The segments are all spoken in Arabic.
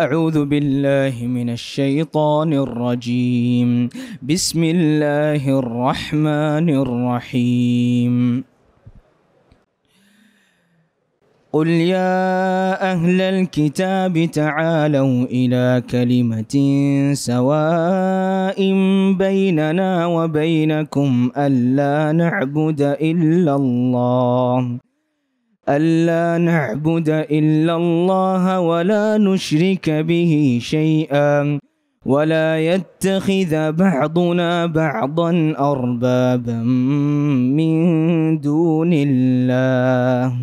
أعوذ بالله من الشيطان الرجيم بسم الله الرحمن الرحيم قل يا أهل الكتاب تعالوا إلى كلمة سواء بيننا وبينكم ألا نعبد إلا الله ألا نعبد إلا الله ولا نشرك به شيئا ولا يتخذ بعضنا بعضا أربابا من دون الله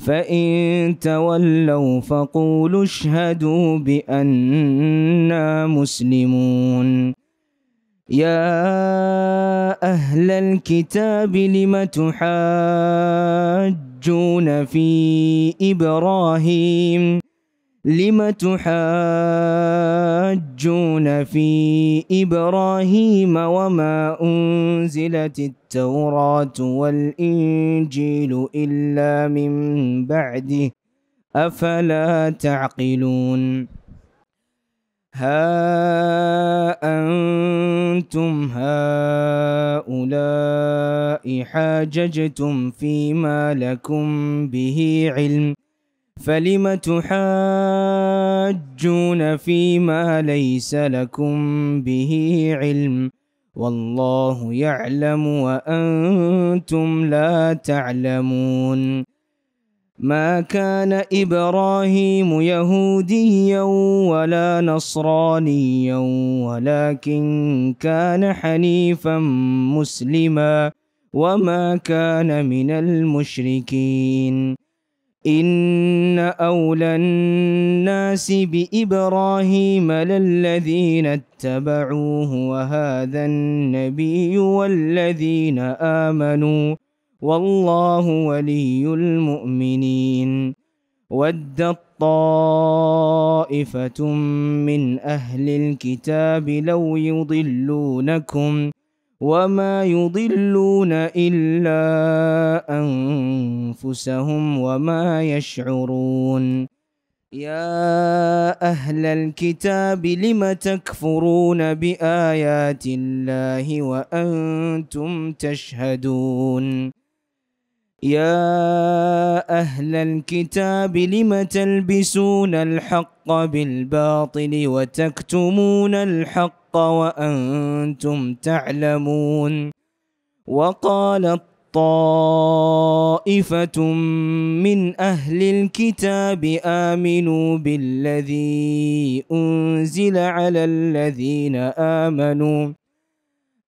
فإن تولوا فقولوا اشهدوا بأننا مسلمون يا أهل الكتاب لم تحاج تحاجون في إبراهيم لم تحاجون في إبراهيم وما أنزلت التوراة والإنجيل إلا من بعده أفلا تعقلون ها أنتم هؤلاء حاججتم فيما لكم به علم فلم تحاجون فيما ليس لكم به علم والله يعلم وأنتم لا تعلمون ما كان إبراهيم يهوديا ولا نصرانيا ولكن كان حنيفا مسلما وما كان من المشركين إن أولى الناس بإبراهيم للذين اتبعوه وهذا النبي والذين آمنوا والله ولي المؤمنين ودت طائفة من أهل الكتاب لو يضلونكم وما يضلون إلا أنفسهم وما يشعرون يا أهل الكتاب لم تكفرون بآيات الله وأنتم تشهدون يا أهل الكتاب لم تلبسون الحق بالباطل وتكتمون الحق وأنتم تعلمون وقالت طائفة من أهل الكتاب آمنوا بالذي أنزل على الذين آمنوا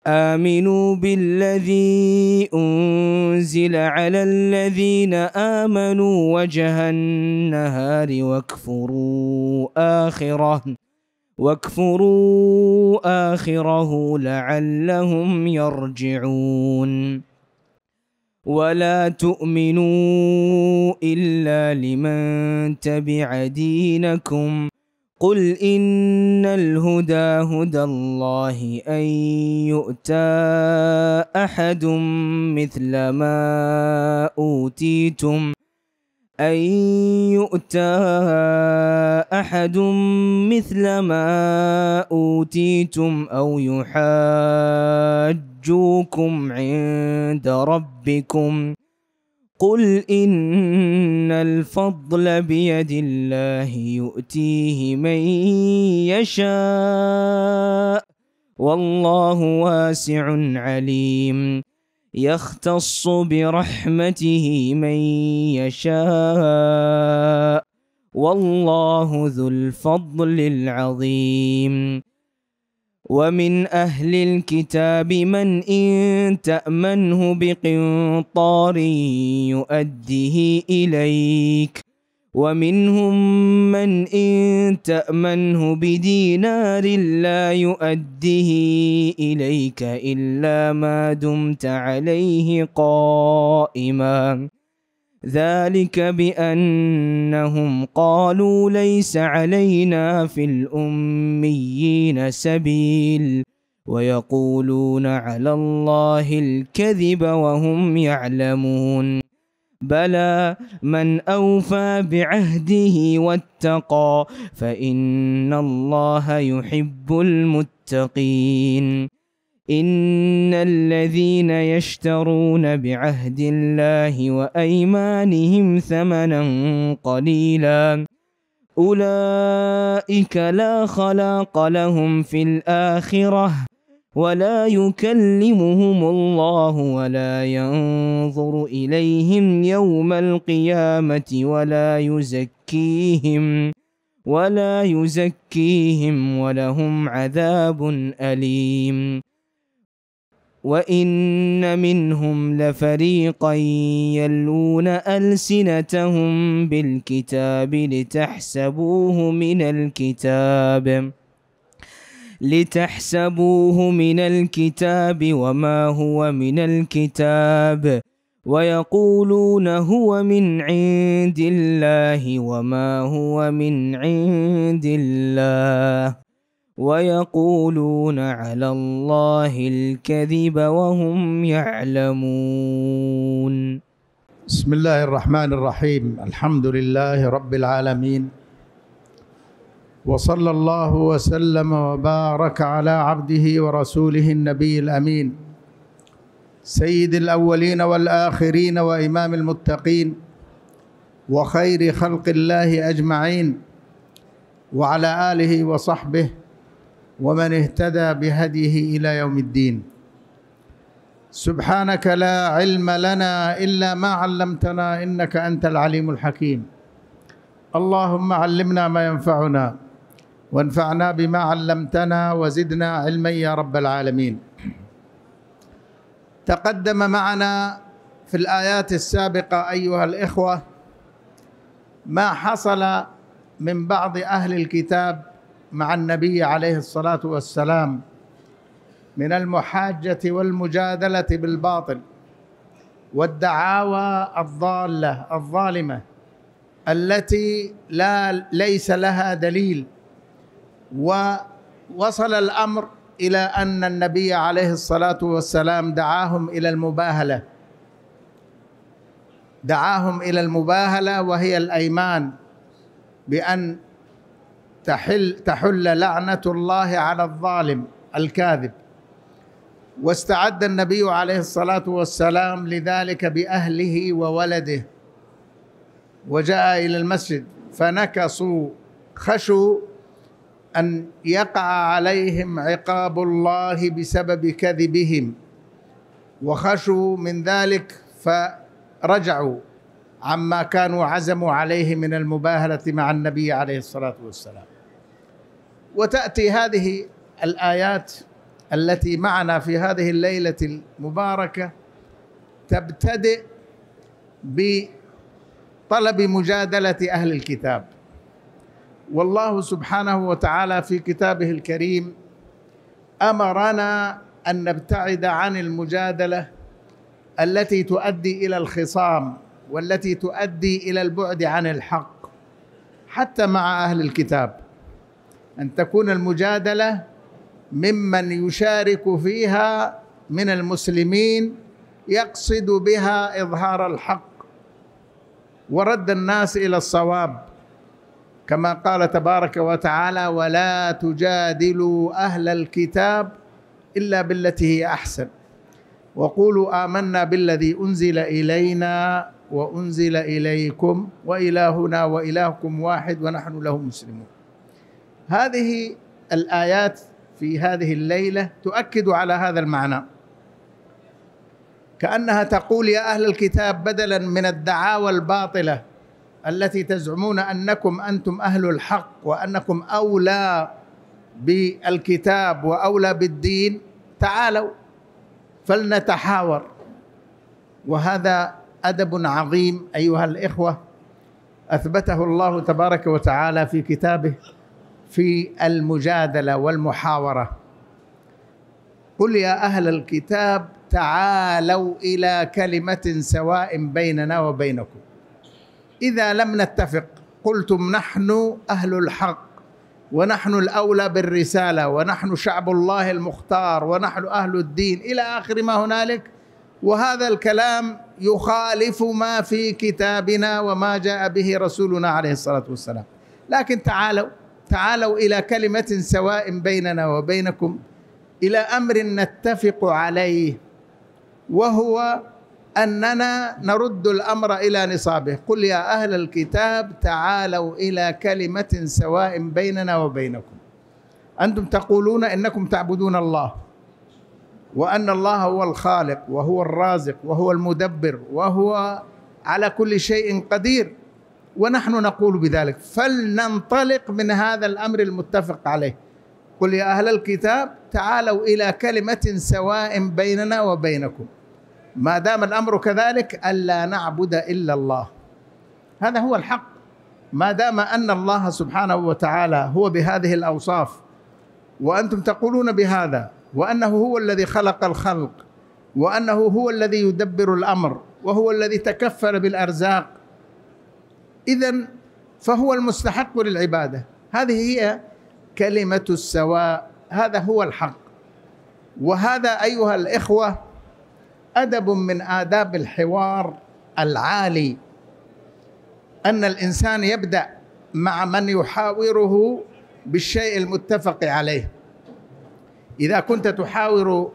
آمنوا بالذي أنزل على الذين آمنوا وجه النهار واكفروا آخره واكفروا آخره لعلهم يرجعون ولا تؤمنوا إلا لمن تبع دينكم قل إن الهدى هدى الله أن يؤتى أحد مثل ما أوتيتم أن يؤتى أحد مثل ما أوتيتم أو يحاجوكم عند ربكم قل إن الفضل بيد الله يؤتيه من يشاء والله واسع عليم يختص برحمته من يشاء والله ذو الفضل العظيم ومن أهل الكتاب من إن تأمنه بقنطار يؤديه إليك ومنهم من إن تأمنه بدينار لا يؤديه إليك إلا ما دمت عليه قائماً ذلك بأنهم قالوا ليس علينا في الأميين سبيل ويقولون على الله الكذب وهم يعلمون بلى من أوفى بعهده واتقى فإن الله يحب المتقين إن الذين يشترون بعهد الله وأيمانهم ثمنا قليلا أولئك لا خلاق لهم في الآخرة ولا يكلمهم الله ولا ينظر إليهم يوم القيامة ولا يزكيهم ولا يزكيهم ولهم عذاب أليم وان منهم لفريقا يلون السنتهم بالكتاب لتحسبوه من الكتاب لتحسبوه من الكتاب وما هو من الكتاب ويقولون هو من عند الله وما هو من عند الله ويقولون على الله الكذب وهم يعلمون بسم الله الرحمن الرحيم الحمد لله رب العالمين وصلى الله وسلم وبارك على عبده ورسوله النبي الامين سيد الاولين والاخرين وامام المتقين وخير خلق الله اجمعين وعلى اله وصحبه ومن اهتدى بهديه الى يوم الدين سبحانك لا علم لنا الا ما علمتنا انك انت العليم الحكيم اللهم علمنا ما ينفعنا وانفعنا بما علمتنا وزدنا علما يا رب العالمين تقدم معنا في الايات السابقه ايها الاخوه ما حصل من بعض اهل الكتاب مع النبي عليه الصلاه والسلام من المحاجه والمجادله بالباطل والدعاوى الضاله الظالمه التي لا ليس لها دليل ووصل الامر الى ان النبي عليه الصلاه والسلام دعاهم الى المباهله دعاهم الى المباهله وهي الايمان بان تحل تحل لعنة الله على الظالم الكاذب واستعد النبي عليه الصلاة والسلام لذلك بأهله وولده وجاء إلى المسجد فنكصوا خشوا أن يقع عليهم عقاب الله بسبب كذبهم وخشوا من ذلك فرجعوا عما كانوا عزموا عليه من المباهلة مع النبي عليه الصلاة والسلام وتاتي هذه الايات التي معنا في هذه الليله المباركه تبتدئ بطلب مجادله اهل الكتاب والله سبحانه وتعالى في كتابه الكريم امرنا ان نبتعد عن المجادله التي تؤدي الى الخصام والتي تؤدي الى البعد عن الحق حتى مع اهل الكتاب ان تكون المجادله ممن يشارك فيها من المسلمين يقصد بها اظهار الحق ورد الناس الى الصواب كما قال تبارك وتعالى ولا تجادلوا اهل الكتاب الا بالتي هي احسن وقولوا امنا بالذي انزل الينا وانزل اليكم والهنا والهكم واحد ونحن له مسلمون هذه الآيات في هذه الليلة تؤكد على هذا المعنى كأنها تقول يا أهل الكتاب بدلا من الدعاوى الباطلة التي تزعمون أنكم أنتم أهل الحق وأنكم أولى بالكتاب وأولى بالدين تعالوا فلنتحاور وهذا أدب عظيم أيها الإخوة أثبته الله تبارك وتعالى في كتابه في المجادله والمحاوره قل يا اهل الكتاب تعالوا الى كلمه سواء بيننا وبينكم اذا لم نتفق قلتم نحن اهل الحق ونحن الاولى بالرساله ونحن شعب الله المختار ونحن اهل الدين الى اخر ما هنالك وهذا الكلام يخالف ما في كتابنا وما جاء به رسولنا عليه الصلاه والسلام لكن تعالوا تعالوا الى كلمه سواء بيننا وبينكم الى امر نتفق عليه وهو اننا نرد الامر الى نصابه قل يا اهل الكتاب تعالوا الى كلمه سواء بيننا وبينكم انتم تقولون انكم تعبدون الله وان الله هو الخالق وهو الرازق وهو المدبر وهو على كل شيء قدير ونحن نقول بذلك فلننطلق من هذا الامر المتفق عليه قل يا اهل الكتاب تعالوا الى كلمه سواء بيننا وبينكم ما دام الامر كذلك الا نعبد الا الله هذا هو الحق ما دام ان الله سبحانه وتعالى هو بهذه الاوصاف وانتم تقولون بهذا وانه هو الذي خلق الخلق وانه هو الذي يدبر الامر وهو الذي تكفل بالارزاق إذا فهو المستحق للعبادة هذه هي كلمة السواء هذا هو الحق وهذا أيها الإخوة أدب من آداب الحوار العالي أن الإنسان يبدأ مع من يحاوره بالشيء المتفق عليه إذا كنت تحاور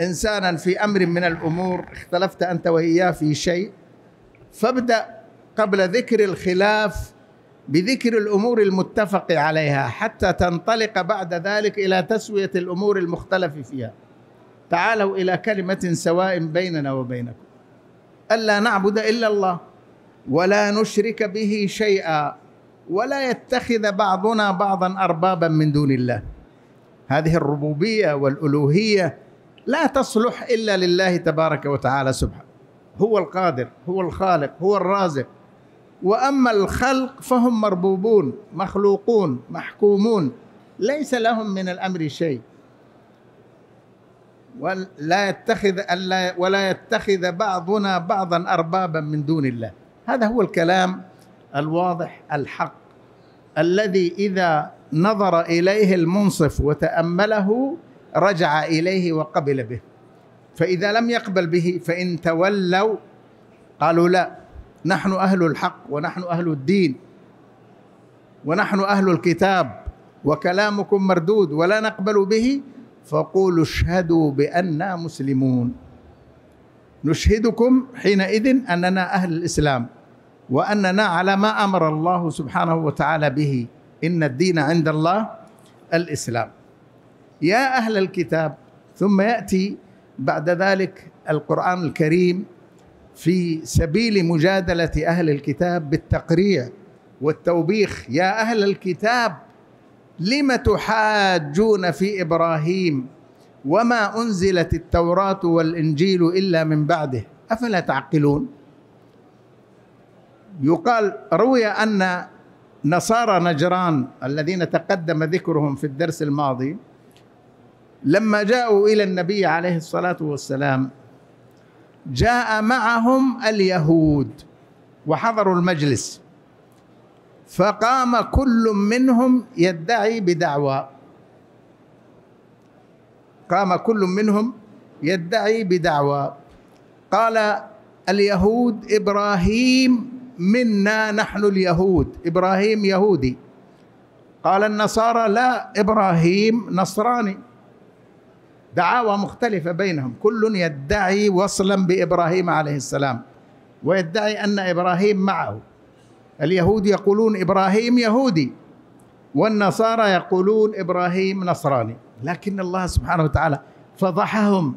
إنسانا في أمر من الأمور اختلفت أنت وإياه في شيء فابدأ قبل ذكر الخلاف بذكر الامور المتفق عليها حتى تنطلق بعد ذلك الى تسويه الامور المختلف فيها تعالوا الى كلمه سواء بيننا وبينكم الا نعبد الا الله ولا نشرك به شيئا ولا يتخذ بعضنا بعضا اربابا من دون الله هذه الربوبيه والالوهيه لا تصلح الا لله تبارك وتعالى سبحانه هو القادر هو الخالق هو الرازق واما الخلق فهم مربوبون مخلوقون محكومون ليس لهم من الامر شيء ولا يتخذ ولا يتخذ بعضنا بعضا اربابا من دون الله هذا هو الكلام الواضح الحق الذي اذا نظر اليه المنصف وتامله رجع اليه وقبل به فاذا لم يقبل به فان تولوا قالوا لا نحن أهل الحق ونحن أهل الدين ونحن أهل الكتاب وكلامكم مردود ولا نقبل به فقولوا اشهدوا بأننا مسلمون نشهدكم حينئذ أننا أهل الإسلام وأننا على ما أمر الله سبحانه وتعالى به إن الدين عند الله الإسلام يا أهل الكتاب ثم يأتي بعد ذلك القرآن الكريم في سبيل مجادله اهل الكتاب بالتقريع والتوبيخ يا اهل الكتاب لم تحاجون في ابراهيم وما انزلت التوراه والانجيل الا من بعده افلا تعقلون يقال روي ان نصارى نجران الذين تقدم ذكرهم في الدرس الماضي لما جاءوا الى النبي عليه الصلاه والسلام جاء معهم اليهود وحضروا المجلس فقام كل منهم يدعي بدعوى قام كل منهم يدعي بدعوى قال اليهود ابراهيم منا نحن اليهود ابراهيم يهودي قال النصارى لا ابراهيم نصراني دعاوى مختلفة بينهم كل يدعي وصلا بإبراهيم عليه السلام ويدعي أن إبراهيم معه اليهود يقولون إبراهيم يهودي والنصارى يقولون إبراهيم نصراني لكن الله سبحانه وتعالى فضحهم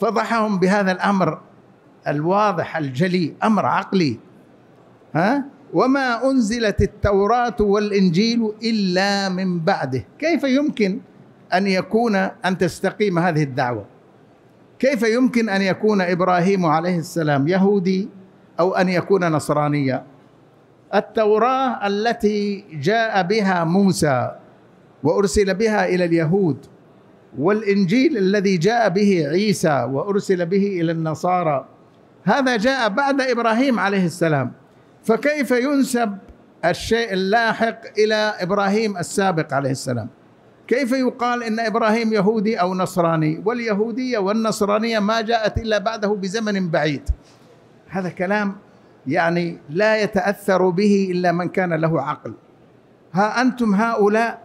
فضحهم بهذا الأمر الواضح الجلي أمر عقلي ها وما أنزلت التوراة والإنجيل إلا من بعده كيف يمكن أن يكون أن تستقيم هذه الدعوة كيف يمكن أن يكون إبراهيم عليه السلام يهودي أو أن يكون نصرانيا التوراة التي جاء بها موسى وأرسل بها إلى اليهود والإنجيل الذي جاء به عيسى وأرسل به إلى النصارى هذا جاء بعد إبراهيم عليه السلام فكيف ينسب الشيء اللاحق إلى إبراهيم السابق عليه السلام كيف يقال ان ابراهيم يهودي او نصراني واليهوديه والنصرانيه ما جاءت الا بعده بزمن بعيد هذا كلام يعني لا يتاثر به الا من كان له عقل ها انتم هؤلاء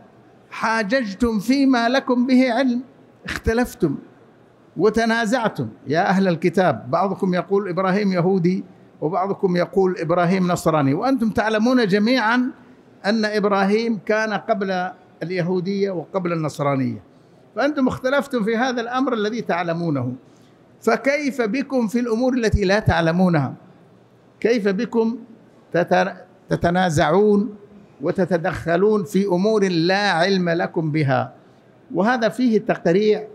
حاججتم فيما لكم به علم اختلفتم وتنازعتم يا اهل الكتاب بعضكم يقول ابراهيم يهودي وبعضكم يقول ابراهيم نصراني وانتم تعلمون جميعا ان ابراهيم كان قبل اليهودية وقبل النصرانية فأنتم اختلفتم في هذا الأمر الذي تعلمونه فكيف بكم في الأمور التي لا تعلمونها كيف بكم تتنازعون وتتدخلون في أمور لا علم لكم بها وهذا فيه تقريع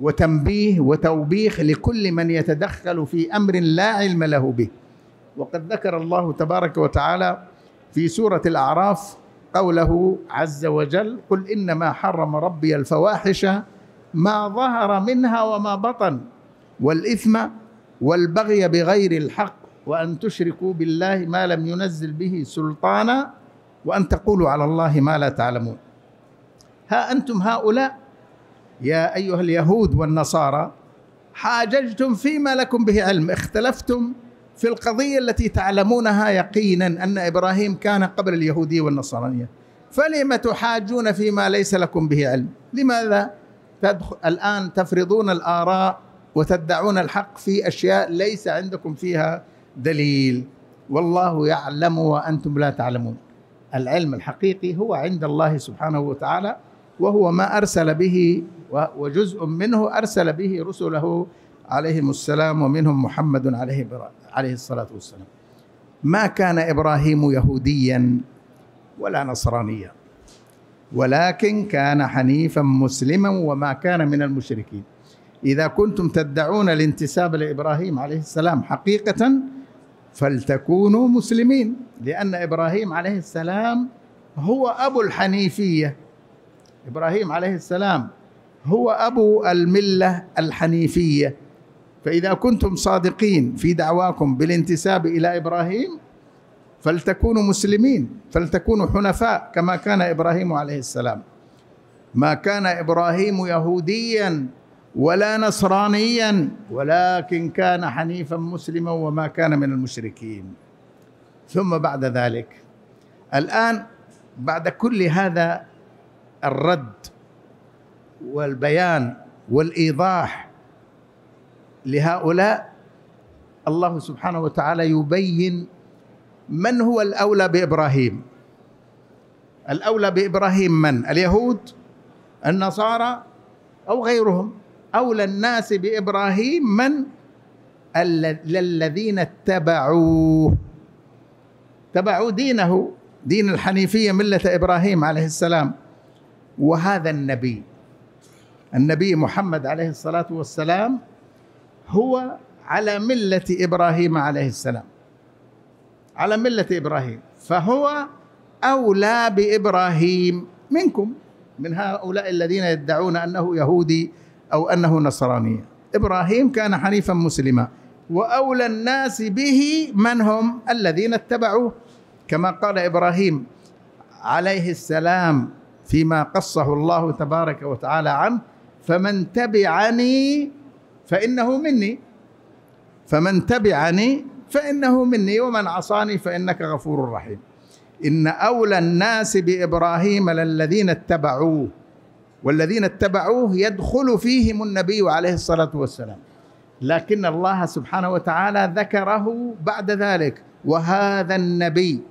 وتنبيه وتوبيخ لكل من يتدخل في امر لا علم له به وقد ذكر الله تبارك وتعالى في سوره الاعراف قوله عز وجل قل انما حرم ربي الفواحش ما ظهر منها وما بطن والاثم والبغي بغير الحق وان تشركوا بالله ما لم ينزل به سلطانا وان تقولوا على الله ما لا تعلمون ها انتم هؤلاء يا ايها اليهود والنصارى حاججتم فيما لكم به علم اختلفتم في القضية التي تعلمونها يقينا أن إبراهيم كان قبل اليهودية والنصرانية فلم تحاجون فيما ليس لكم به علم لماذا تدخل الآن تفرضون الآراء وتدعون الحق في أشياء ليس عندكم فيها دليل والله يعلم وأنتم لا تعلمون العلم الحقيقي هو عند الله سبحانه وتعالى وهو ما أرسل به وجزء منه أرسل به رسله عليهم السلام ومنهم محمد عليه البراءه عليه الصلاه والسلام ما كان ابراهيم يهوديا ولا نصرانيا ولكن كان حنيفا مسلما وما كان من المشركين اذا كنتم تدعون الانتساب لابراهيم عليه السلام حقيقه فلتكونوا مسلمين لان ابراهيم عليه السلام هو ابو الحنيفيه ابراهيم عليه السلام هو ابو المله الحنيفيه فإذا كنتم صادقين في دعواكم بالانتساب إلى إبراهيم فلتكونوا مسلمين فلتكونوا حنفاء كما كان إبراهيم عليه السلام ما كان إبراهيم يهوديا ولا نصرانيا ولكن كان حنيفا مسلما وما كان من المشركين ثم بعد ذلك الآن بعد كل هذا الرد والبيان والإيضاح لهؤلاء الله سبحانه وتعالى يبين من هو الاولى بابراهيم الاولى بابراهيم من اليهود النصارى او غيرهم اولى الناس بابراهيم من للذين اتبعوه اتبعوا دينه دين الحنيفيه مله ابراهيم عليه السلام وهذا النبي النبي محمد عليه الصلاه والسلام هو على ملة إبراهيم عليه السلام على ملة إبراهيم فهو أولى بإبراهيم منكم من هؤلاء الذين يدعون أنه يهودي أو أنه نصراني إبراهيم كان حنيفا مسلما وأولى الناس به من هم الذين اتبعوه كما قال إبراهيم عليه السلام فيما قصه الله تبارك وتعالى عنه فمن تبعني فإنه مني فمن تبعني فإنه مني ومن عصاني فإنك غفور رحيم إن أولى الناس بإبراهيم للذين اتبعوه والذين اتبعوه يدخل فيهم النبي عليه الصلاة والسلام لكن الله سبحانه وتعالى ذكره بعد ذلك وهذا النبي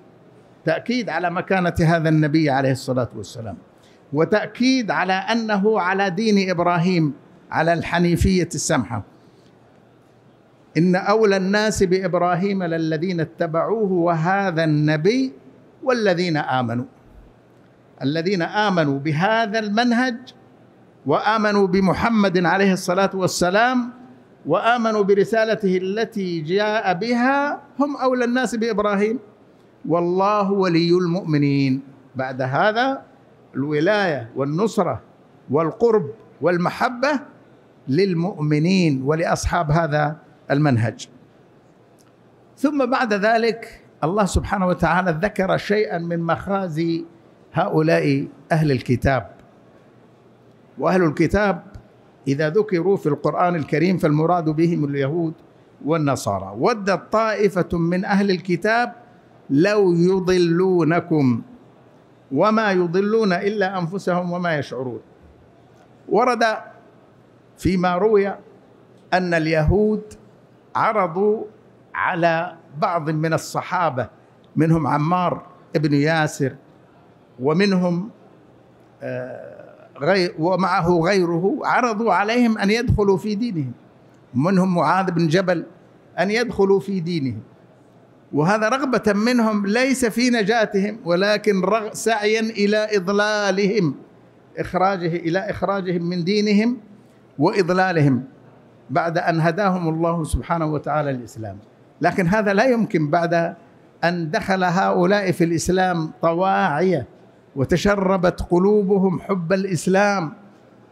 تأكيد على مكانة هذا النبي عليه الصلاة والسلام وتأكيد على أنه على دين إبراهيم على الحنيفيه السمحه ان اولى الناس بابراهيم للذين اتبعوه وهذا النبي والذين امنوا الذين امنوا بهذا المنهج وامنوا بمحمد عليه الصلاه والسلام وامنوا برسالته التي جاء بها هم اولى الناس بابراهيم والله ولي المؤمنين بعد هذا الولايه والنصره والقرب والمحبه للمؤمنين ولاصحاب هذا المنهج ثم بعد ذلك الله سبحانه وتعالى ذكر شيئا من مخازي هؤلاء اهل الكتاب واهل الكتاب اذا ذكروا في القران الكريم فالمراد بهم اليهود والنصارى ودت طائفه من اهل الكتاب لو يضلونكم وما يضلون الا انفسهم وما يشعرون ورد فيما روي أن اليهود عرضوا على بعض من الصحابة منهم عمار بن ياسر ومنهم آه، غير ومعه غيره عرضوا عليهم أن يدخلوا في دينهم منهم معاذ بن جبل أن يدخلوا في دينهم وهذا رغبة منهم ليس في نجاتهم ولكن سعيا إلى إضلالهم إخراجه إلى إخراجهم من دينهم واضلالهم بعد ان هداهم الله سبحانه وتعالى الاسلام لكن هذا لا يمكن بعد ان دخل هؤلاء في الاسلام طواعيه وتشربت قلوبهم حب الاسلام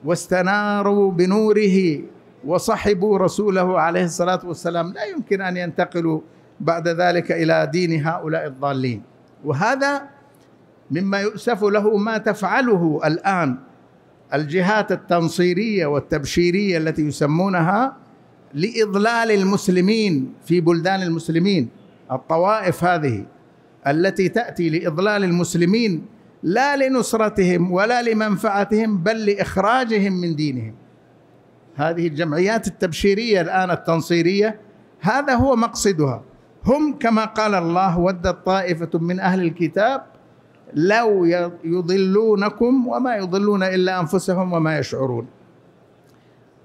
واستناروا بنوره وصحبوا رسوله عليه الصلاه والسلام لا يمكن ان ينتقلوا بعد ذلك الى دين هؤلاء الضالين وهذا مما يؤسف له ما تفعله الان الجهات التنصيريه والتبشيريه التي يسمونها لاضلال المسلمين في بلدان المسلمين الطوائف هذه التي تاتي لاضلال المسلمين لا لنصرتهم ولا لمنفعتهم بل لاخراجهم من دينهم هذه الجمعيات التبشيريه الان التنصيريه هذا هو مقصدها هم كما قال الله ودت طائفه من اهل الكتاب لو يضلونكم وما يضلون الا انفسهم وما يشعرون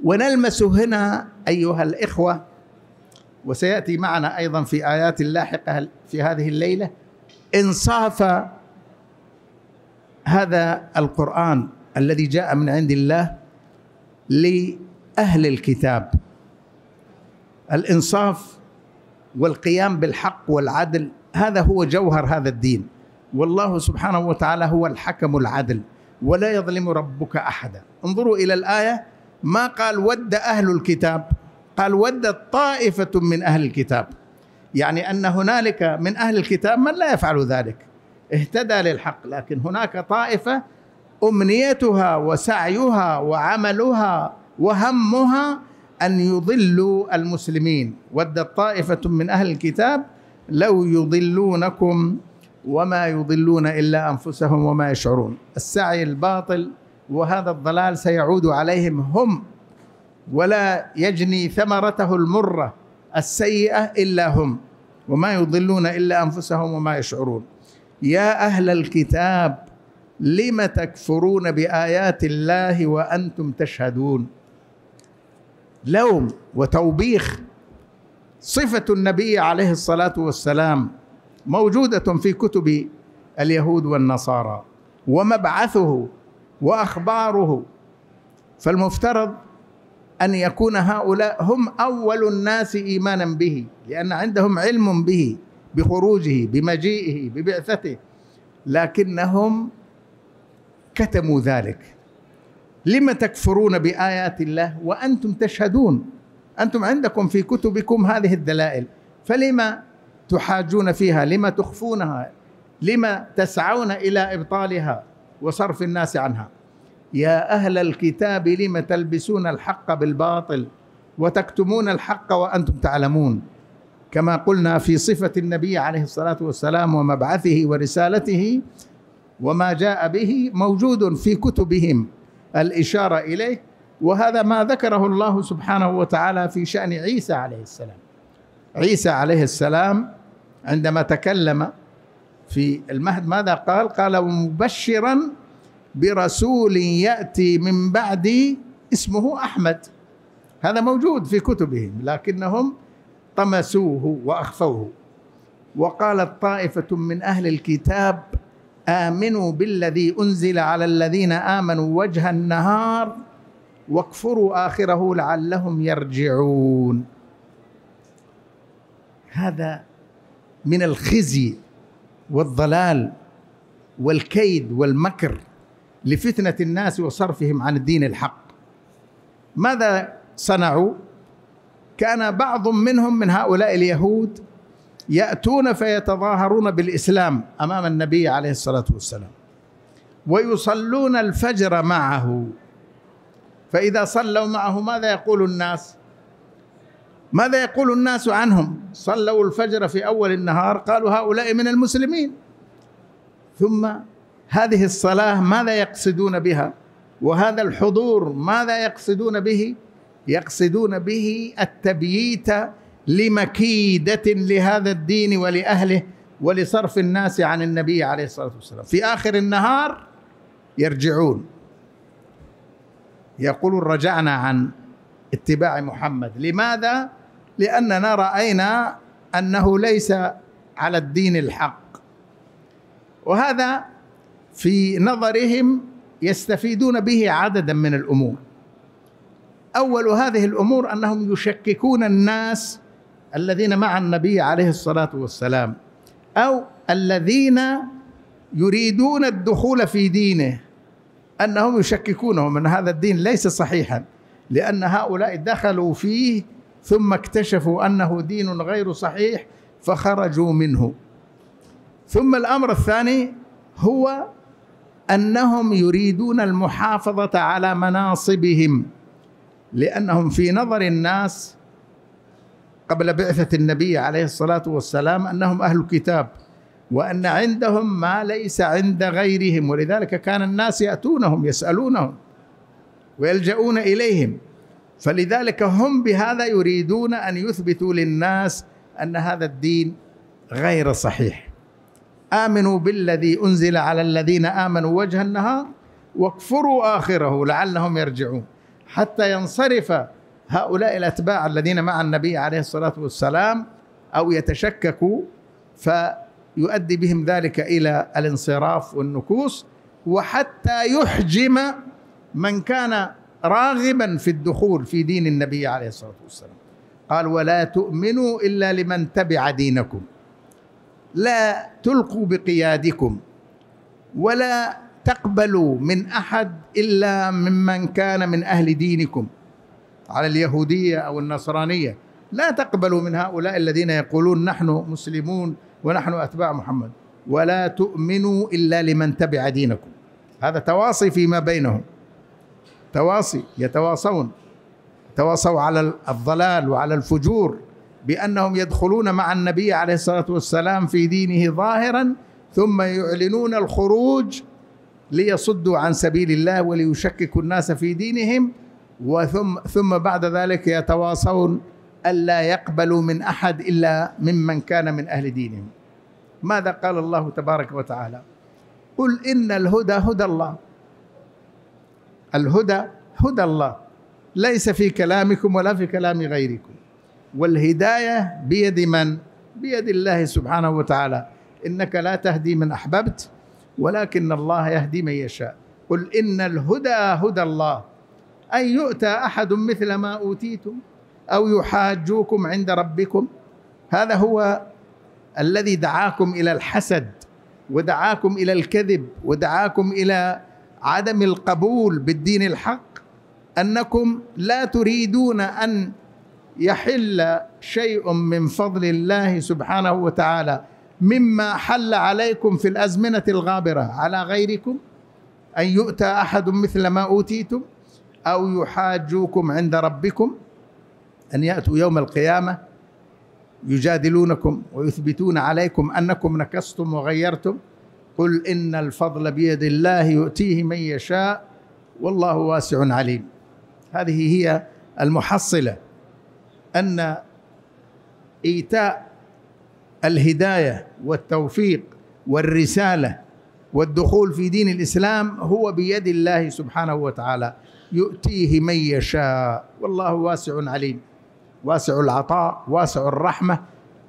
ونلمس هنا ايها الاخوه وسياتي معنا ايضا في ايات لاحقه في هذه الليله انصاف هذا القران الذي جاء من عند الله لاهل الكتاب الانصاف والقيام بالحق والعدل هذا هو جوهر هذا الدين والله سبحانه وتعالى هو الحكم العدل ولا يظلم ربك احدا انظروا الى الايه ما قال ود اهل الكتاب قال ودت طائفه من اهل الكتاب يعني ان هنالك من اهل الكتاب من لا يفعل ذلك اهتدى للحق لكن هناك طائفه امنيتها وسعيها وعملها وهمها ان يضلوا المسلمين ودت طائفه من اهل الكتاب لو يضلونكم وما يضلون الا انفسهم وما يشعرون السعي الباطل وهذا الضلال سيعود عليهم هم ولا يجني ثمرته المره السيئه الا هم وما يضلون الا انفسهم وما يشعرون يا اهل الكتاب لم تكفرون بايات الله وانتم تشهدون لوم وتوبيخ صفه النبي عليه الصلاه والسلام موجوده في كتب اليهود والنصارى ومبعثه واخباره فالمفترض ان يكون هؤلاء هم اول الناس ايمانا به لان عندهم علم به بخروجه بمجيئه ببعثته لكنهم كتموا ذلك لم تكفرون بايات الله وانتم تشهدون انتم عندكم في كتبكم هذه الدلائل فلما تحاجون فيها لما تخفونها لما تسعون الى ابطالها وصرف الناس عنها يا اهل الكتاب لم تلبسون الحق بالباطل وتكتمون الحق وانتم تعلمون كما قلنا في صفه النبي عليه الصلاه والسلام ومبعثه ورسالته وما جاء به موجود في كتبهم الاشاره اليه وهذا ما ذكره الله سبحانه وتعالى في شان عيسى عليه السلام عيسى عليه السلام عندما تكلم في المهد ماذا قال؟ قال مبشرا برسول ياتي من بعدي اسمه احمد هذا موجود في كتبهم لكنهم طمسوه واخفوه وقالت طائفه من اهل الكتاب امنوا بالذي انزل على الذين امنوا وجه النهار واكفروا اخره لعلهم يرجعون هذا من الخزي والضلال والكيد والمكر لفتنه الناس وصرفهم عن الدين الحق ماذا صنعوا كان بعض منهم من هؤلاء اليهود ياتون فيتظاهرون بالاسلام امام النبي عليه الصلاه والسلام ويصلون الفجر معه فاذا صلوا معه ماذا يقول الناس ماذا يقول الناس عنهم صلوا الفجر في أول النهار قالوا هؤلاء من المسلمين ثم هذه الصلاة ماذا يقصدون بها وهذا الحضور ماذا يقصدون به يقصدون به التبييت لمكيدة لهذا الدين ولأهله ولصرف الناس عن النبي عليه الصلاة والسلام في آخر النهار يرجعون يقولون رجعنا عن اتباع محمد لماذا لاننا راينا انه ليس على الدين الحق وهذا في نظرهم يستفيدون به عددا من الامور اول هذه الامور انهم يشككون الناس الذين مع النبي عليه الصلاه والسلام او الذين يريدون الدخول في دينه انهم يشككونهم ان هذا الدين ليس صحيحا لان هؤلاء دخلوا فيه ثم اكتشفوا انه دين غير صحيح فخرجوا منه ثم الامر الثاني هو انهم يريدون المحافظه على مناصبهم لانهم في نظر الناس قبل بعثه النبي عليه الصلاه والسلام انهم اهل الكتاب وان عندهم ما ليس عند غيرهم ولذلك كان الناس ياتونهم يسالونهم ويلجؤون اليهم فلذلك هم بهذا يريدون ان يثبتوا للناس ان هذا الدين غير صحيح امنوا بالذي انزل على الذين امنوا وجه النهار واكفروا اخره لعلهم يرجعون حتى ينصرف هؤلاء الاتباع الذين مع النبي عليه الصلاه والسلام او يتشككوا فيؤدي بهم ذلك الى الانصراف والنكوص وحتى يحجم من كان راغبا في الدخول في دين النبي عليه الصلاه والسلام قال ولا تؤمنوا الا لمن تبع دينكم لا تلقوا بقيادكم ولا تقبلوا من احد الا ممن كان من اهل دينكم على اليهوديه او النصرانيه لا تقبلوا من هؤلاء الذين يقولون نحن مسلمون ونحن اتباع محمد ولا تؤمنوا الا لمن تبع دينكم هذا تواصي فيما بينهم تواصي يتواصون تواصوا على الضلال وعلى الفجور بأنهم يدخلون مع النبي عليه الصلاة والسلام في دينه ظاهرا ثم يعلنون الخروج ليصدوا عن سبيل الله وليشككوا الناس في دينهم وثم ثم بعد ذلك يتواصون ألا يقبلوا من أحد إلا ممن كان من أهل دينهم ماذا قال الله تبارك وتعالى قل إن الهدى هدى الله الهدى هدى الله ليس في كلامكم ولا في كلام غيركم والهدايه بيد من بيد الله سبحانه وتعالى انك لا تهدي من احببت ولكن الله يهدي من يشاء قل ان الهدى هدى الله ان يؤتى احد مثل ما اوتيتم او يحاجوكم عند ربكم هذا هو الذي دعاكم الى الحسد ودعاكم الى الكذب ودعاكم الى عدم القبول بالدين الحق انكم لا تريدون ان يحل شيء من فضل الله سبحانه وتعالى مما حل عليكم في الازمنه الغابره على غيركم ان يؤتى احد مثل ما اوتيتم او يحاجوكم عند ربكم ان ياتوا يوم القيامه يجادلونكم ويثبتون عليكم انكم نكستم وغيرتم قل إن الفضل بيد الله يؤتيه من يشاء والله واسع عليم هذه هي المحصلة أن إيتاء الهداية والتوفيق والرسالة والدخول في دين الإسلام هو بيد الله سبحانه وتعالى يؤتيه من يشاء والله واسع عليم واسع العطاء واسع الرحمة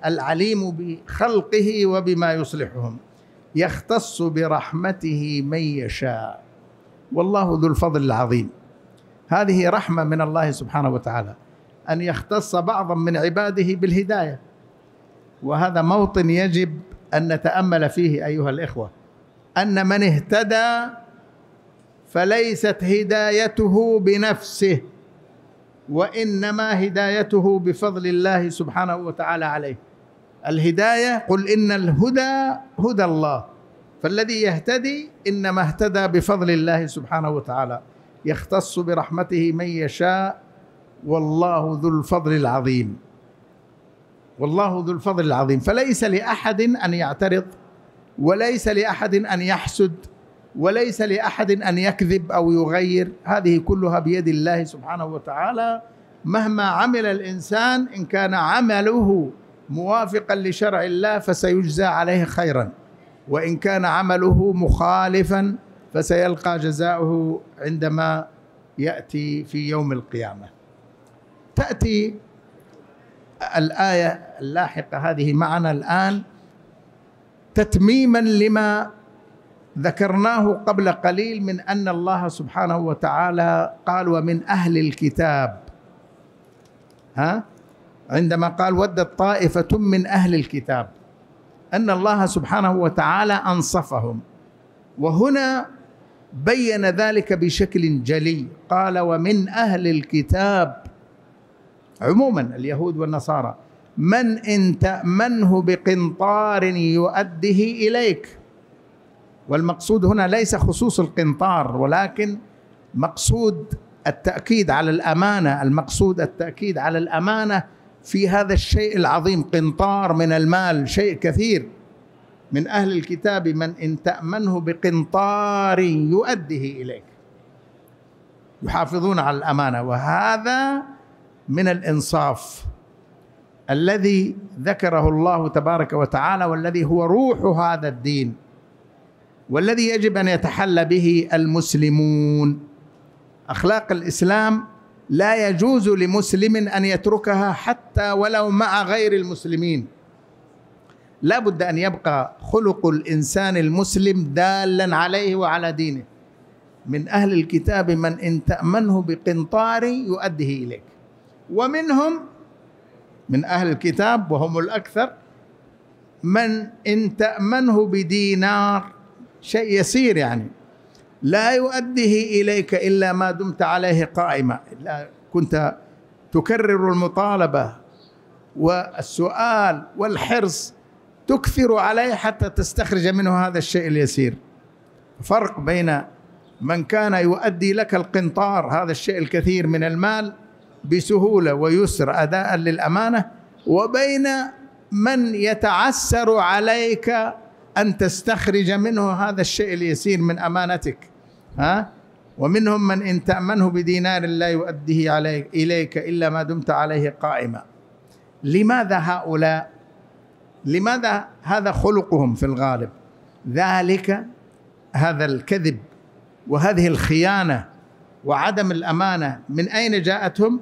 العليم بخلقه وبما يصلحهم يختص برحمته من يشاء والله ذو الفضل العظيم هذه رحمه من الله سبحانه وتعالى ان يختص بعضا من عباده بالهدايه وهذا موطن يجب ان نتامل فيه ايها الاخوه ان من اهتدى فليست هدايته بنفسه وانما هدايته بفضل الله سبحانه وتعالى عليه الهدايه قل ان الهدى هدى الله فالذي يهتدي انما اهتدى بفضل الله سبحانه وتعالى يختص برحمته من يشاء والله ذو الفضل العظيم والله ذو الفضل العظيم فليس لاحد ان يعترض وليس لاحد ان يحسد وليس لاحد ان يكذب او يغير هذه كلها بيد الله سبحانه وتعالى مهما عمل الانسان ان كان عمله موافقا لشرع الله فسيجزى عليه خيرا وإن كان عمله مخالفا فسيلقى جزاؤه عندما يأتي في يوم القيامة تأتي الآية اللاحقة هذه معنا الآن تتميما لما ذكرناه قبل قليل من أن الله سبحانه وتعالى قال ومن أهل الكتاب ها عندما قال ودت طائفة من أهل الكتاب أن الله سبحانه وتعالى أنصفهم وهنا بين ذلك بشكل جلي قال ومن أهل الكتاب عموما اليهود والنصارى من إن تأمنه بقنطار يؤده إليك والمقصود هنا ليس خصوص القنطار ولكن مقصود التأكيد على الأمانة المقصود التأكيد على الأمانة في هذا الشيء العظيم قنطار من المال شيء كثير من أهل الكتاب من إن تأمنه بقنطار يؤديه إليك يحافظون على الأمانة وهذا من الإنصاف الذي ذكره الله تبارك وتعالى والذي هو روح هذا الدين والذي يجب أن يتحلى به المسلمون أخلاق الإسلام لا يجوز لمسلم ان يتركها حتى ولو مع غير المسلمين لا بد ان يبقى خلق الانسان المسلم دالا عليه وعلى دينه من اهل الكتاب من ان تامنه بقنطار يؤديه اليك ومنهم من اهل الكتاب وهم الاكثر من ان تامنه بدينار شيء يسير يعني لا يؤديه إليك إلا ما دمت عليه قائمة إلا كنت تكرر المطالبة والسؤال والحرص تكثر عليه حتى تستخرج منه هذا الشيء اليسير فرق بين من كان يؤدي لك القنطار هذا الشيء الكثير من المال بسهولة ويسر أداء للأمانة وبين من يتعسر عليك أن تستخرج منه هذا الشيء اليسير من أمانتك ها ومنهم من إن تأمنه بدينار لا يؤديه عليك إليك إلا ما دمت عليه قائما لماذا هؤلاء لماذا هذا خلقهم في الغالب ذلك هذا الكذب وهذه الخيانة وعدم الأمانة من أين جاءتهم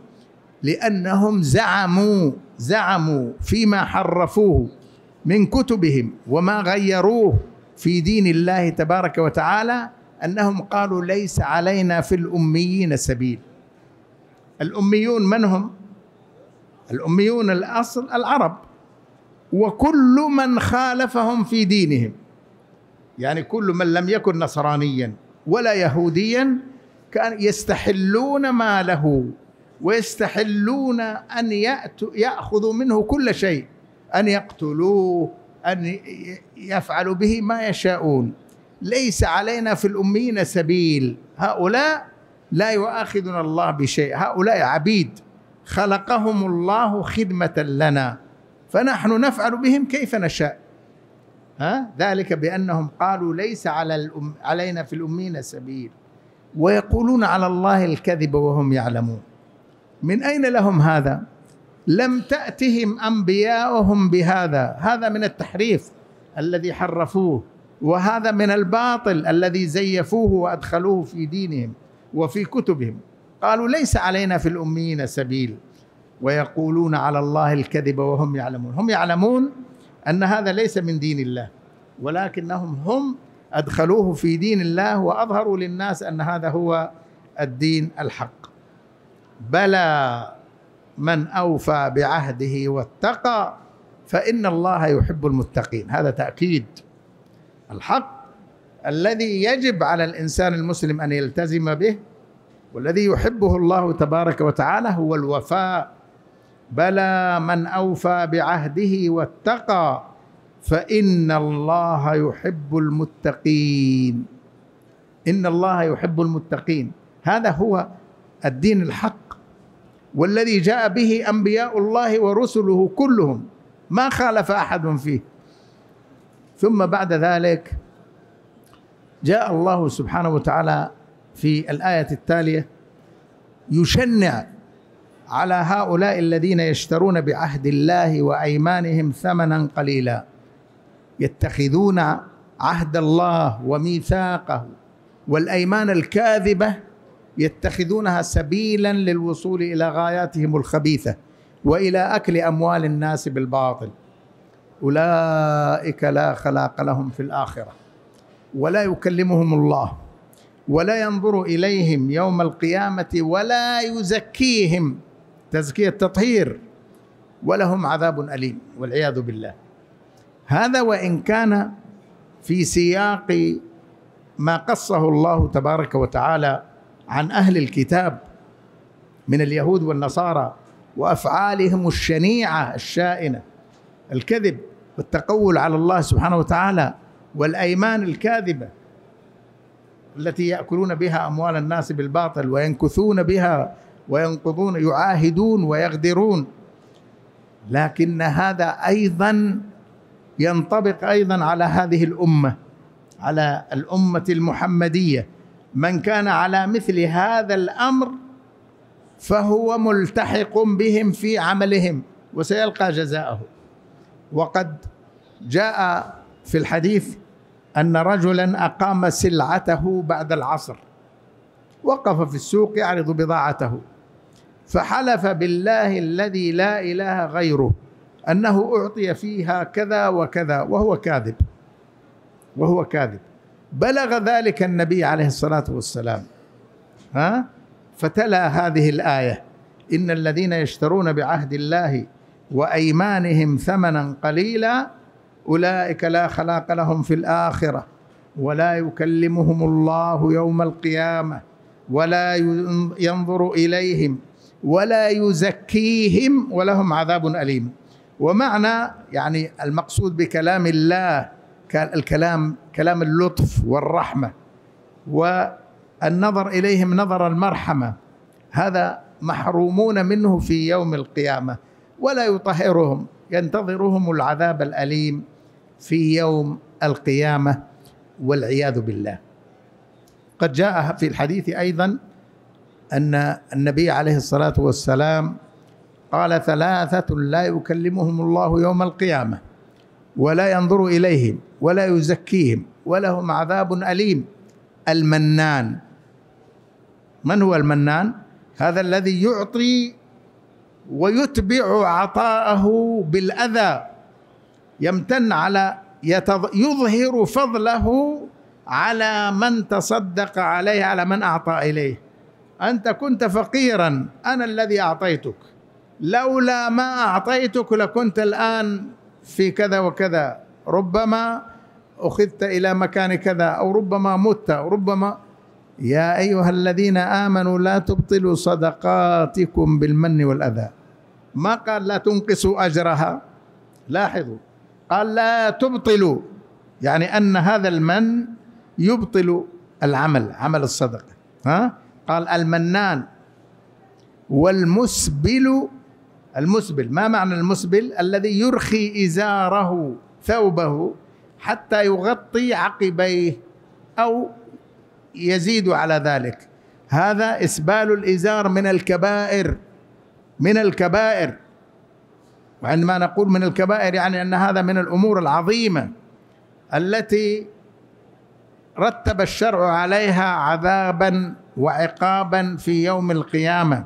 لأنهم زعموا زعموا فيما حرفوه من كتبهم وما غيروه في دين الله تبارك وتعالى أنهم قالوا ليس علينا في الأميين سبيل الأميون من هم؟ الأميون الأصل العرب وكل من خالفهم في دينهم يعني كل من لم يكن نصرانيا ولا يهوديا كان يستحلون ماله ويستحلون ان يأتوا ياخذوا منه كل شيء ان يقتلوه ان يفعلوا به ما يشاءون ليس علينا في الأمين سبيل هؤلاء لا يؤاخذنا الله بشيء هؤلاء عبيد خلقهم الله خدمة لنا فنحن نفعل بهم كيف نشاء ها؟ ذلك بأنهم قالوا ليس على الأم علينا في الأمين سبيل ويقولون على الله الكذب وهم يعلمون من أين لهم هذا لم تأتهم أنبياؤهم بهذا هذا من التحريف الذي حرفوه وهذا من الباطل الذي زيفوه وادخلوه في دينهم وفي كتبهم قالوا ليس علينا في الاميين سبيل ويقولون على الله الكذب وهم يعلمون هم يعلمون ان هذا ليس من دين الله ولكنهم هم ادخلوه في دين الله واظهروا للناس ان هذا هو الدين الحق بلى من اوفى بعهده واتقى فان الله يحب المتقين هذا تاكيد الحق الذي يجب على الانسان المسلم ان يلتزم به والذي يحبه الله تبارك وتعالى هو الوفاء بلى من اوفى بعهده واتقى فان الله يحب المتقين ان الله يحب المتقين هذا هو الدين الحق والذي جاء به انبياء الله ورسله كلهم ما خالف احد فيه ثم بعد ذلك جاء الله سبحانه وتعالى في الآية التالية يشنع على هؤلاء الذين يشترون بعهد الله وأيمانهم ثمنا قليلا يتخذون عهد الله وميثاقه والأيمان الكاذبة يتخذونها سبيلا للوصول إلى غاياتهم الخبيثة وإلى أكل أموال الناس بالباطل اولئك لا خلاق لهم في الاخره ولا يكلمهم الله ولا ينظر اليهم يوم القيامه ولا يزكيهم تزكيه تطهير ولهم عذاب اليم والعياذ بالله هذا وان كان في سياق ما قصه الله تبارك وتعالى عن اهل الكتاب من اليهود والنصارى وافعالهم الشنيعه الشائنه الكذب والتقول على الله سبحانه وتعالى والايمان الكاذبه التي ياكلون بها اموال الناس بالباطل وينكثون بها وينقضون يعاهدون ويغدرون لكن هذا ايضا ينطبق ايضا على هذه الامه على الامه المحمديه من كان على مثل هذا الامر فهو ملتحق بهم في عملهم وسيلقى جزاءه وقد جاء في الحديث ان رجلا اقام سلعته بعد العصر وقف في السوق يعرض بضاعته فحلف بالله الذي لا اله غيره انه اعطي فيها كذا وكذا وهو كاذب وهو كاذب بلغ ذلك النبي عليه الصلاه والسلام ها فتلا هذه الايه ان الذين يشترون بعهد الله وايمانهم ثمنا قليلا اولئك لا خلاق لهم في الاخره ولا يكلمهم الله يوم القيامه ولا ينظر اليهم ولا يزكيهم ولهم عذاب اليم ومعنى يعني المقصود بكلام الله الكلام كلام اللطف والرحمه والنظر اليهم نظر المرحمه هذا محرومون منه في يوم القيامه ولا يطهرهم ينتظرهم العذاب الأليم في يوم القيامة والعياذ بالله قد جاء في الحديث أيضا أن النبي عليه الصلاة والسلام قال ثلاثة لا يكلمهم الله يوم القيامة ولا ينظر إليهم ولا يزكيهم ولهم عذاب أليم المنان من هو المنان هذا الذي يعطي ويتبع عطاءه بالاذى يمتن على يظهر فضله على من تصدق عليه على من اعطى اليه انت كنت فقيرا انا الذي اعطيتك لولا ما اعطيتك لكنت الان في كذا وكذا ربما اخذت الى مكان كذا او ربما مت أو ربما يا ايها الذين امنوا لا تبطلوا صدقاتكم بالمن والاذى ما قال لا تنقصوا أجرها لاحظوا قال لا تبطلوا يعني أن هذا المن يبطل العمل عمل الصدقة ها قال المنان والمسبل المسبل ما معنى المسبل الذي يرخي إزاره ثوبه حتى يغطي عقبيه أو يزيد على ذلك هذا إسبال الإزار من الكبائر من الكبائر وعندما نقول من الكبائر يعني ان هذا من الامور العظيمه التي رتب الشرع عليها عذابا وعقابا في يوم القيامه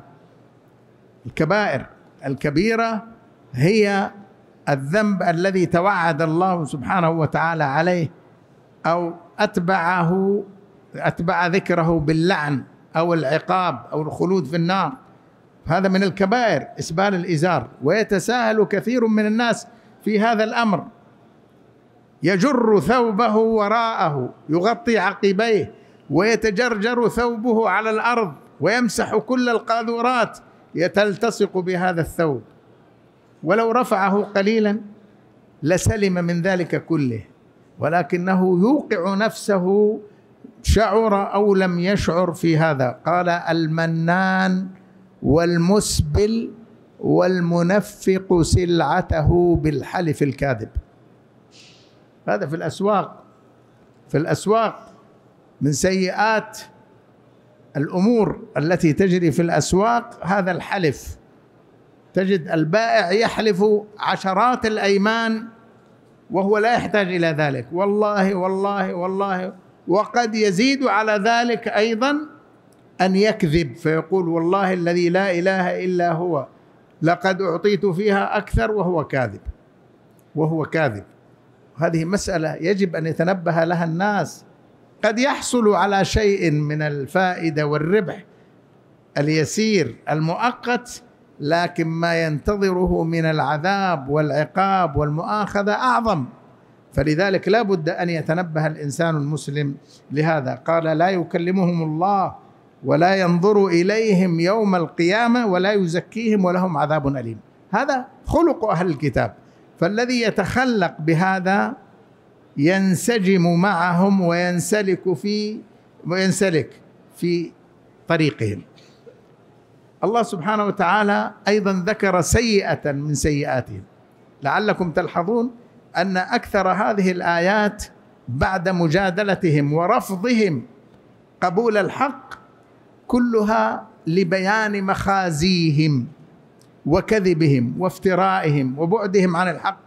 الكبائر الكبيره هي الذنب الذي توعد الله سبحانه وتعالى عليه او اتبعه اتبع ذكره باللعن او العقاب او الخلود في النار هذا من الكبائر إسبال الإزار ويتساهل كثير من الناس في هذا الأمر يجر ثوبه وراءه يغطي عقبيه ويتجرجر ثوبه على الأرض ويمسح كل القاذورات يتلتصق بهذا الثوب ولو رفعه قليلا لسلم من ذلك كله ولكنه يوقع نفسه شعر او لم يشعر في هذا قال المنان والمسبل والمنفق سلعته بالحلف الكاذب هذا في الاسواق في الاسواق من سيئات الامور التي تجري في الاسواق هذا الحلف تجد البائع يحلف عشرات الايمان وهو لا يحتاج الى ذلك والله والله والله وقد يزيد على ذلك ايضا أن يكذب فيقول والله الذي لا إله إلا هو لقد أعطيت فيها أكثر وهو كاذب وهو كاذب هذه مسألة يجب أن يتنبه لها الناس قد يحصل على شيء من الفائدة والربح اليسير المؤقت لكن ما ينتظره من العذاب والعقاب والمؤاخذة أعظم فلذلك لا بد أن يتنبه الإنسان المسلم لهذا قال لا يكلمهم الله ولا ينظر اليهم يوم القيامه ولا يزكيهم ولهم عذاب اليم هذا خلق اهل الكتاب فالذي يتخلق بهذا ينسجم معهم وينسلك في وينسلك في طريقهم الله سبحانه وتعالى ايضا ذكر سيئه من سيئاتهم لعلكم تلحظون ان اكثر هذه الايات بعد مجادلتهم ورفضهم قبول الحق كلها لبيان مخازيهم وكذبهم وافترائهم وبعدهم عن الحق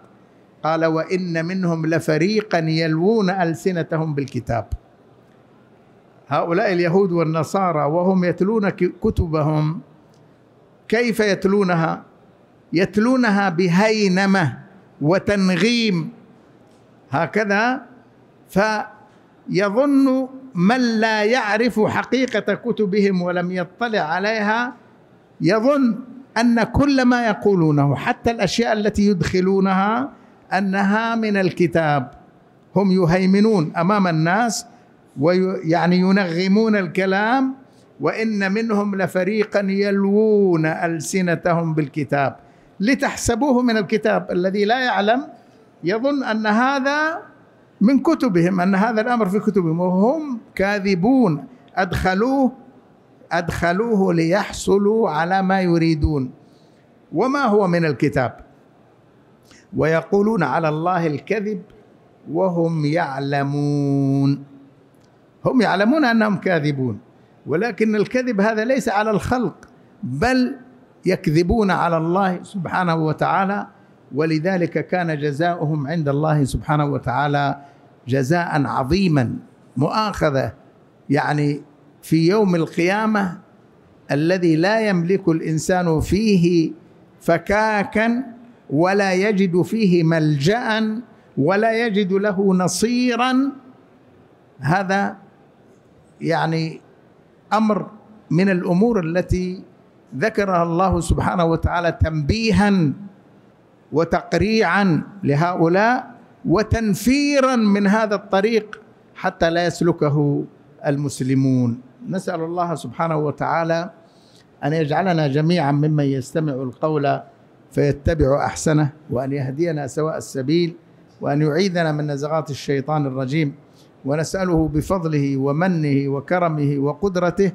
قال وان منهم لفريقا يلوون السنتهم بالكتاب هؤلاء اليهود والنصارى وهم يتلون كتبهم كيف يتلونها يتلونها بهينمه وتنغيم هكذا ف يظن من لا يعرف حقيقة كتبهم ولم يطلع عليها يظن أن كل ما يقولونه حتى الأشياء التي يدخلونها أنها من الكتاب هم يهيمنون أمام الناس ويعني ينغمون الكلام وإن منهم لفريقا يلوون ألسنتهم بالكتاب لتحسبوه من الكتاب الذي لا يعلم يظن أن هذا من كتبهم أن هذا الأمر في كتبهم وهم كاذبون أدخلوه أدخلوه ليحصلوا على ما يريدون وما هو من الكتاب ويقولون على الله الكذب وهم يعلمون هم يعلمون انهم كاذبون ولكن الكذب هذا ليس على الخلق بل يكذبون على الله سبحانه وتعالى ولذلك كان جزاؤهم عند الله سبحانه وتعالى جزاء عظيما مؤاخذه يعني في يوم القيامه الذي لا يملك الانسان فيه فكاكا ولا يجد فيه ملجا ولا يجد له نصيرا هذا يعني امر من الامور التي ذكرها الله سبحانه وتعالى تنبيها وتقريعا لهؤلاء وتنفيرا من هذا الطريق حتى لا يسلكه المسلمون نسال الله سبحانه وتعالى ان يجعلنا جميعا ممن يستمع القول فيتبع احسنه وان يهدينا سواء السبيل وان يعيذنا من نزغات الشيطان الرجيم ونساله بفضله ومنه وكرمه وقدرته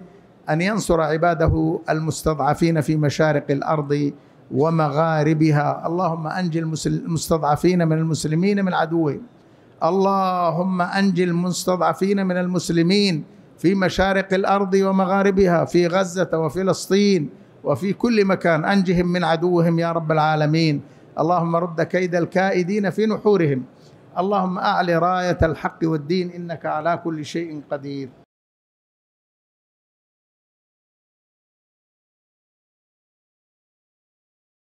ان ينصر عباده المستضعفين في مشارق الارض ومغاربها اللهم أنجي المستضعفين من المسلمين من عدوهم اللهم أنجي المستضعفين من المسلمين في مشارق الأرض ومغاربها في غزة وفلسطين وفي كل مكان أنجهم من عدوهم يا رب العالمين اللهم رد كيد الكائدين في نحورهم اللهم أعل راية الحق والدين إنك على كل شيء قدير